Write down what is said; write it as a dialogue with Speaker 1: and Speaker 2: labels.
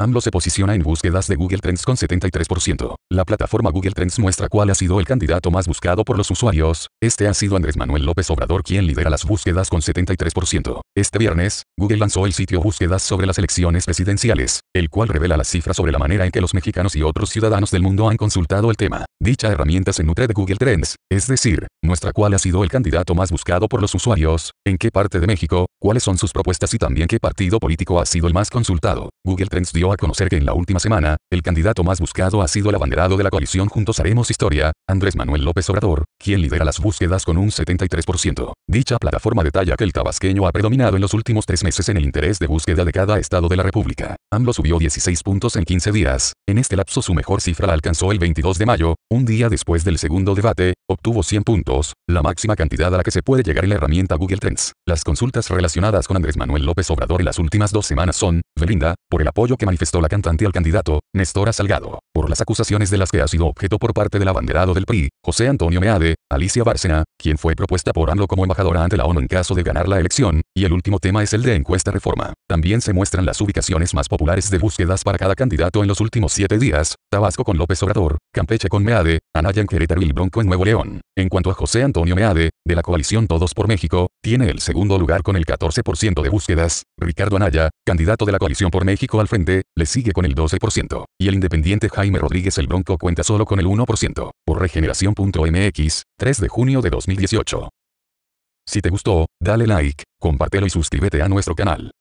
Speaker 1: AMLO se posiciona en búsquedas de Google Trends con 73%. La plataforma Google Trends muestra cuál ha sido el candidato más buscado por los usuarios. Este ha sido Andrés Manuel López Obrador quien lidera las búsquedas con 73%. Este viernes, Google lanzó el sitio Búsquedas sobre las elecciones presidenciales, el cual revela las cifras sobre la manera en que los mexicanos y otros ciudadanos del mundo han consultado el tema. Dicha herramienta se nutre de Google Trends, es decir, muestra cuál ha sido el candidato más buscado por los usuarios, en qué parte de México, cuáles son sus propuestas y también qué partido político ha sido el más consultado. Google Trends dio a conocer que en la última semana, el candidato más buscado ha sido el abanderado de la coalición Juntos Haremos Historia, Andrés Manuel López Obrador, quien lidera las búsquedas con un 73%. Dicha plataforma detalla que el tabasqueño ha predominado en los últimos tres meses en el interés de búsqueda de cada estado de la República. AMLO subió 16 puntos en 15 días. En este lapso su mejor cifra la alcanzó el 22 de mayo, un día después del segundo debate, obtuvo 100 puntos, la máxima cantidad a la que se puede llegar en la herramienta Google Trends. Las consultas relacionadas con Andrés Manuel López Obrador en las últimas dos semanas son, Belinda, por el apoyo que manifestó manifestó la cantante al candidato, Nestora Salgado las acusaciones de las que ha sido objeto por parte del abanderado del PRI, José Antonio Meade, Alicia Bárcena, quien fue propuesta por AMLO como embajadora ante la ONU en caso de ganar la elección, y el último tema es el de encuesta reforma. También se muestran las ubicaciones más populares de búsquedas para cada candidato en los últimos siete días, Tabasco con López Obrador, Campeche con Meade, Anaya en Querétaro y el Bronco en Nuevo León. En cuanto a José Antonio Meade, de la coalición Todos por México, tiene el segundo lugar con el 14% de búsquedas, Ricardo Anaya, candidato de la coalición por México al frente, le sigue con el 12%, y el independiente Jaime Rodríguez el Bronco cuenta solo con el 1%. Por regeneración.mx, 3 de junio de 2018. Si te gustó, dale like, compártelo y suscríbete a nuestro canal.